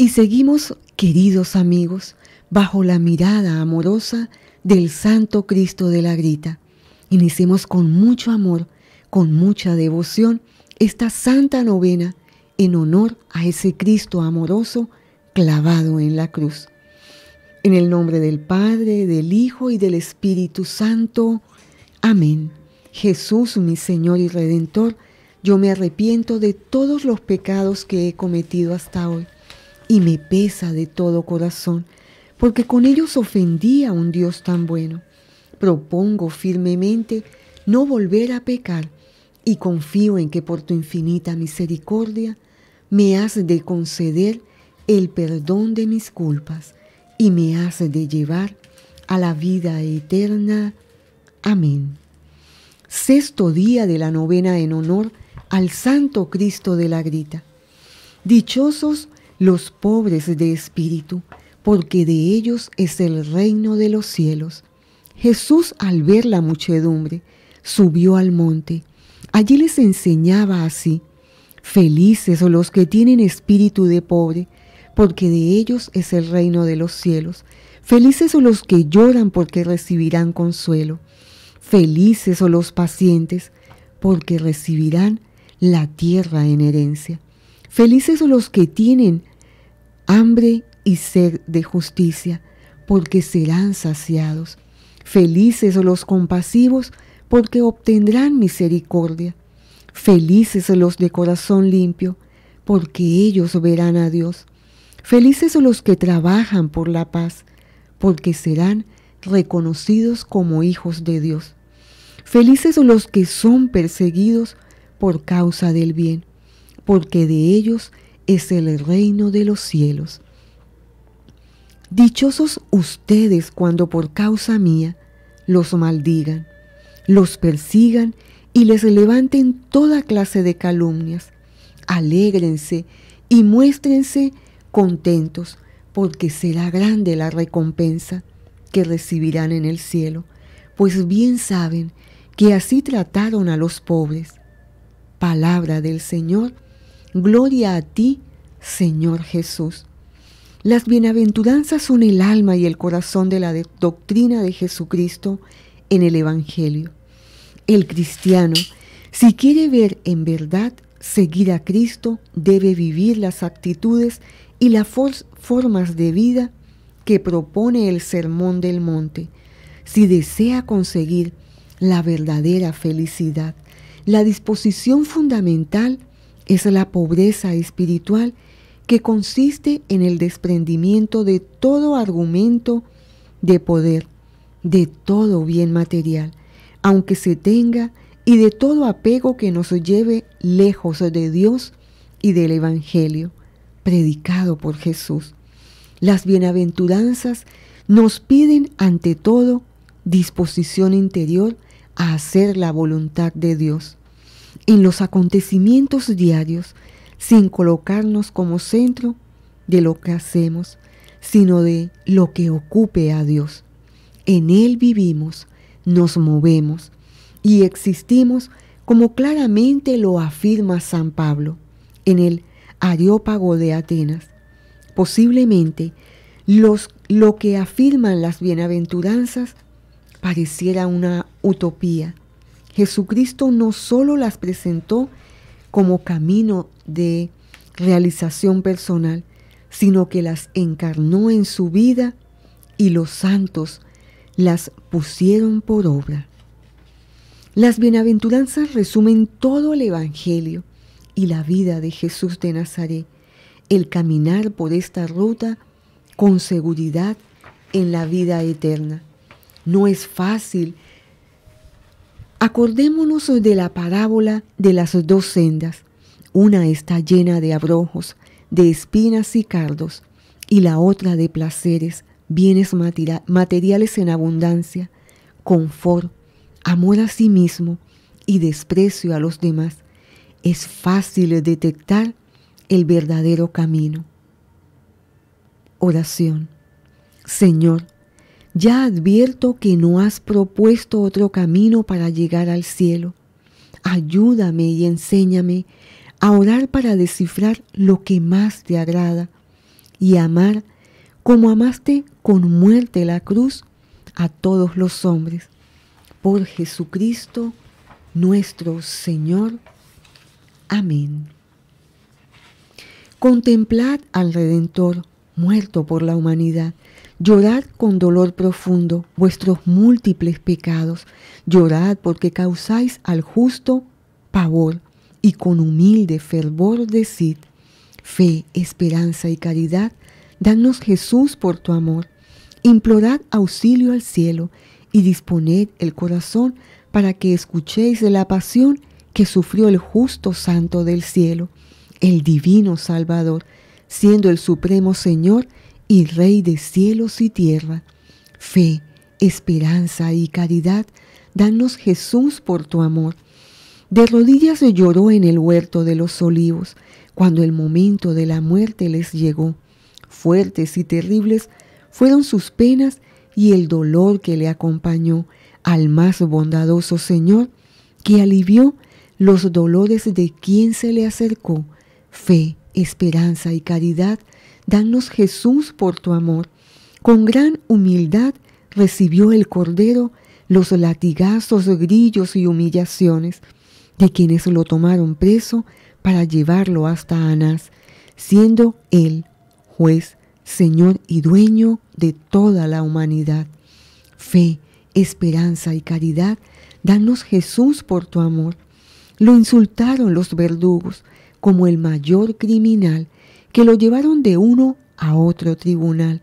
Y seguimos, queridos amigos, bajo la mirada amorosa del Santo Cristo de la Grita. Iniciemos con mucho amor, con mucha devoción, esta santa novena en honor a ese Cristo amoroso clavado en la cruz. En el nombre del Padre, del Hijo y del Espíritu Santo. Amén. Jesús, mi Señor y Redentor, yo me arrepiento de todos los pecados que he cometido hasta hoy y me pesa de todo corazón, porque con ellos ofendí a un Dios tan bueno. Propongo firmemente no volver a pecar y confío en que por tu infinita misericordia me has de conceder el perdón de mis culpas y me has de llevar a la vida eterna. Amén. Sexto día de la novena en honor al Santo Cristo de la Grita. Dichosos los pobres de espíritu, porque de ellos es el reino de los cielos. Jesús al ver la muchedumbre, subió al monte. Allí les enseñaba así, felices son los que tienen espíritu de pobre, porque de ellos es el reino de los cielos. Felices son los que lloran porque recibirán consuelo. Felices son los pacientes porque recibirán la tierra en herencia. Felices son los que tienen hambre y sed de justicia, porque serán saciados. Felices los compasivos, porque obtendrán misericordia. Felices los de corazón limpio, porque ellos verán a Dios. Felices los que trabajan por la paz, porque serán reconocidos como hijos de Dios. Felices los que son perseguidos por causa del bien, porque de ellos es el reino de los cielos. Dichosos ustedes cuando por causa mía los maldigan, los persigan y les levanten toda clase de calumnias. Alégrense y muéstrense contentos, porque será grande la recompensa que recibirán en el cielo, pues bien saben que así trataron a los pobres. Palabra del Señor, gloria a ti, Señor Jesús. Las bienaventuranzas son el alma y el corazón de la doctrina de Jesucristo en el Evangelio. El cristiano, si quiere ver en verdad seguir a Cristo, debe vivir las actitudes y las formas de vida que propone el Sermón del Monte, si desea conseguir la verdadera felicidad. La disposición fundamental es la pobreza espiritual que consiste en el desprendimiento de todo argumento de poder, de todo bien material, aunque se tenga, y de todo apego que nos lleve lejos de Dios y del Evangelio predicado por Jesús. Las bienaventuranzas nos piden ante todo disposición interior a hacer la voluntad de Dios. En los acontecimientos diarios sin colocarnos como centro de lo que hacemos, sino de lo que ocupe a Dios. En Él vivimos, nos movemos y existimos como claramente lo afirma San Pablo en el Areópago de Atenas. Posiblemente los, lo que afirman las bienaventuranzas pareciera una utopía. Jesucristo no solo las presentó como camino de realización personal, sino que las encarnó en su vida y los santos las pusieron por obra. Las bienaventuranzas resumen todo el Evangelio y la vida de Jesús de Nazaret, el caminar por esta ruta con seguridad en la vida eterna. No es fácil Acordémonos de la parábola de las dos sendas. Una está llena de abrojos, de espinas y cardos, y la otra de placeres, bienes materiales en abundancia, confort, amor a sí mismo y desprecio a los demás. Es fácil detectar el verdadero camino. Oración. Señor, ya advierto que no has propuesto otro camino para llegar al cielo. Ayúdame y enséñame a orar para descifrar lo que más te agrada y amar como amaste con muerte la cruz a todos los hombres. Por Jesucristo nuestro Señor. Amén. Contemplad al Redentor, muerto por la humanidad, Llorad con dolor profundo vuestros múltiples pecados. Llorad porque causáis al justo pavor y con humilde fervor decid, fe, esperanza y caridad, danos Jesús por tu amor. Implorad auxilio al cielo y disponed el corazón para que escuchéis de la pasión que sufrió el justo santo del cielo, el divino Salvador, siendo el supremo Señor y Rey de cielos y tierra, fe, esperanza y caridad, danos Jesús por tu amor. De rodillas se lloró en el huerto de los olivos, cuando el momento de la muerte les llegó. Fuertes y terribles fueron sus penas y el dolor que le acompañó al más bondadoso Señor, que alivió los dolores de quien se le acercó. Fe, esperanza y caridad Danos Jesús por tu amor. Con gran humildad recibió el Cordero los latigazos, grillos y humillaciones de quienes lo tomaron preso para llevarlo hasta Anás, siendo él juez, Señor y dueño de toda la humanidad. Fe, esperanza y caridad, danos Jesús por tu amor. Lo insultaron los verdugos como el mayor criminal que lo llevaron de uno a otro tribunal.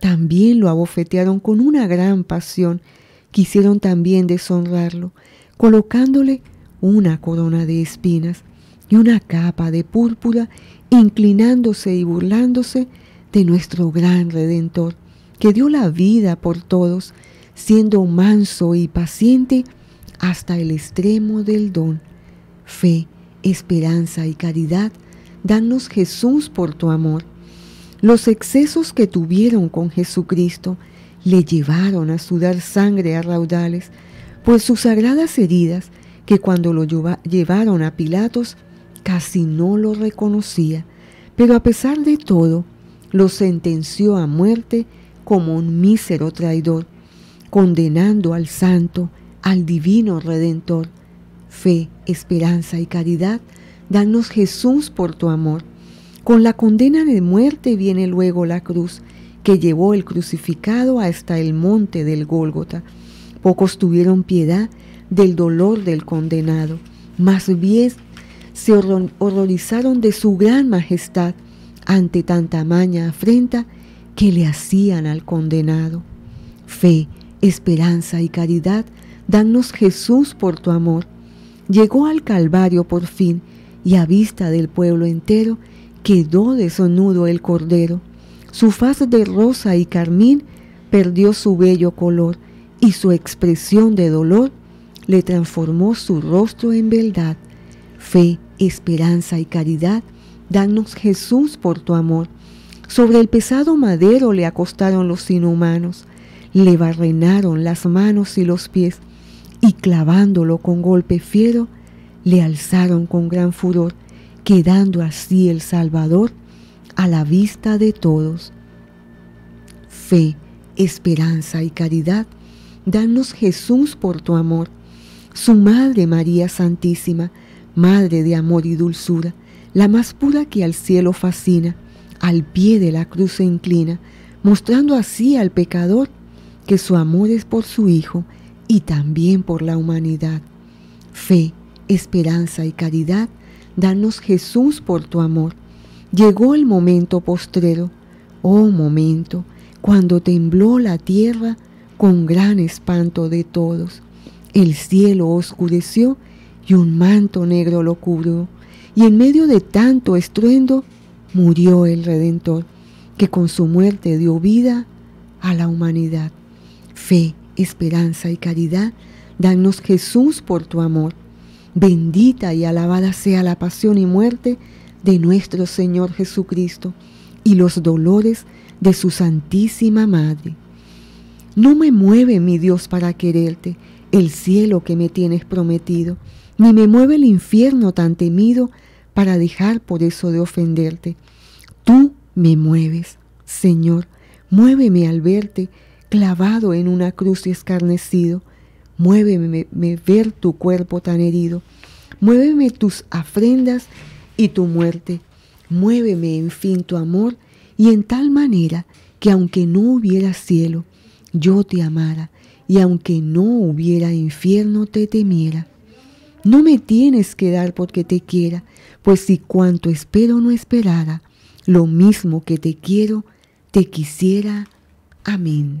También lo abofetearon con una gran pasión. Quisieron también deshonrarlo, colocándole una corona de espinas y una capa de púrpura, inclinándose y burlándose de nuestro gran Redentor, que dio la vida por todos, siendo manso y paciente hasta el extremo del don. Fe, esperanza y caridad danos Jesús por tu amor. Los excesos que tuvieron con Jesucristo le llevaron a sudar sangre a raudales, por sus sagradas heridas, que cuando lo llevaron a Pilatos, casi no lo reconocía, pero a pesar de todo, lo sentenció a muerte como un mísero traidor, condenando al santo, al divino redentor. Fe, esperanza y caridad Danos Jesús por tu amor. Con la condena de muerte viene luego la cruz que llevó el crucificado hasta el monte del Gólgota. Pocos tuvieron piedad del dolor del condenado, más bien se horrorizaron de su gran majestad ante tanta maña afrenta que le hacían al condenado. Fe, esperanza y caridad, danos Jesús por tu amor. Llegó al Calvario por fin y a vista del pueblo entero quedó desnudo el cordero. Su faz de rosa y carmín perdió su bello color y su expresión de dolor le transformó su rostro en verdad. Fe, esperanza y caridad, danos Jesús por tu amor. Sobre el pesado madero le acostaron los inhumanos, le barrenaron las manos y los pies, y clavándolo con golpe fiero, le alzaron con gran furor, quedando así el Salvador a la vista de todos. Fe, esperanza y caridad, danos Jesús por tu amor. Su Madre María Santísima, Madre de amor y dulzura, la más pura que al cielo fascina, al pie de la cruz se inclina, mostrando así al pecador que su amor es por su Hijo y también por la humanidad. Fe, esperanza y caridad, danos Jesús por tu amor. Llegó el momento postrero, oh momento, cuando tembló la tierra con gran espanto de todos. El cielo oscureció y un manto negro lo cubrió, y en medio de tanto estruendo murió el Redentor, que con su muerte dio vida a la humanidad. Fe, esperanza y caridad, danos Jesús por tu amor. Bendita y alabada sea la pasión y muerte de nuestro Señor Jesucristo y los dolores de su Santísima Madre. No me mueve, mi Dios, para quererte, el cielo que me tienes prometido, ni me mueve el infierno tan temido para dejar por eso de ofenderte. Tú me mueves, Señor, muéveme al verte clavado en una cruz y escarnecido, Muéveme ver tu cuerpo tan herido. Muéveme tus afrendas y tu muerte. Muéveme, en fin, tu amor, y en tal manera que aunque no hubiera cielo, yo te amara, y aunque no hubiera infierno, te temiera. No me tienes que dar porque te quiera, pues si cuanto espero no esperara, lo mismo que te quiero, te quisiera. Amén.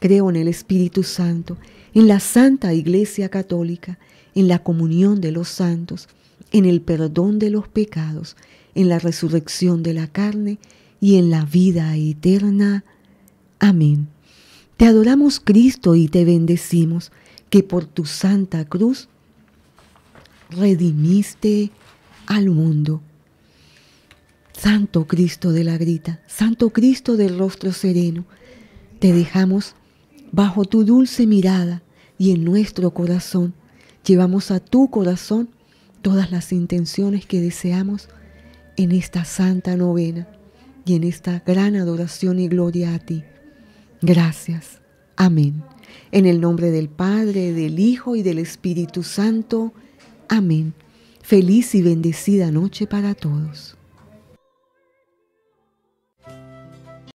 Creo en el Espíritu Santo, en la Santa Iglesia Católica, en la comunión de los santos, en el perdón de los pecados, en la resurrección de la carne y en la vida eterna. Amén. Te adoramos Cristo y te bendecimos, que por tu santa cruz redimiste al mundo. Santo Cristo de la grita, Santo Cristo del rostro sereno, te dejamos Bajo tu dulce mirada y en nuestro corazón llevamos a tu corazón todas las intenciones que deseamos en esta santa novena y en esta gran adoración y gloria a ti. Gracias. Amén. En el nombre del Padre, del Hijo y del Espíritu Santo. Amén. Feliz y bendecida noche para todos.